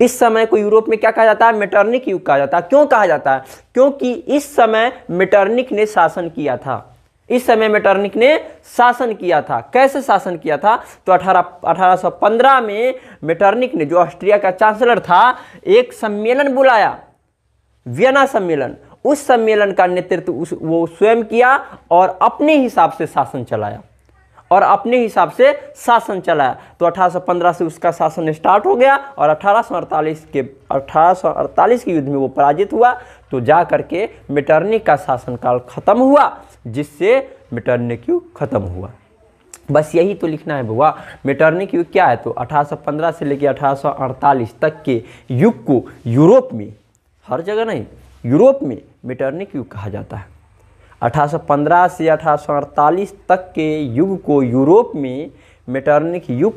इस समय को यूरोप में क्या कहा जाता है मेटर्निक युग कहा जाता है क्यों कहा जाता है क्योंकि इस समय मेटर्निक ने शासन किया था इस समय मेटर्निक ने शासन किया था कैसे शासन किया था तो अठारह 1815 में मेटर्निक ने जो ऑस्ट्रिया का चांसलर था एक सम्मेलन बुलाया वियना सम्मेलन उस सम्मेलन का नेतृत्व उस वो स्वयं किया और अपने हिसाब से शासन चलाया और अपने हिसाब से शासन चलाया तो 1815 से उसका शासन स्टार्ट हो गया और 1848 के 1848 के युद्ध में वो पराजित हुआ तो जा करके मेटर्निक का शासनकाल ख़त्म हुआ जिससे मेटर्निक युग ख़त्म हुआ बस यही तो लिखना है बुआ मेटर्निक युग क्या है तो 1815 से लेकर 1848 तक के युग को यूरोप में हर जगह नहीं यूरोप में मेटर्निक युग कहा जाता है अठारह से अठारह तक के युग को यूरोप में मेटर्निक युग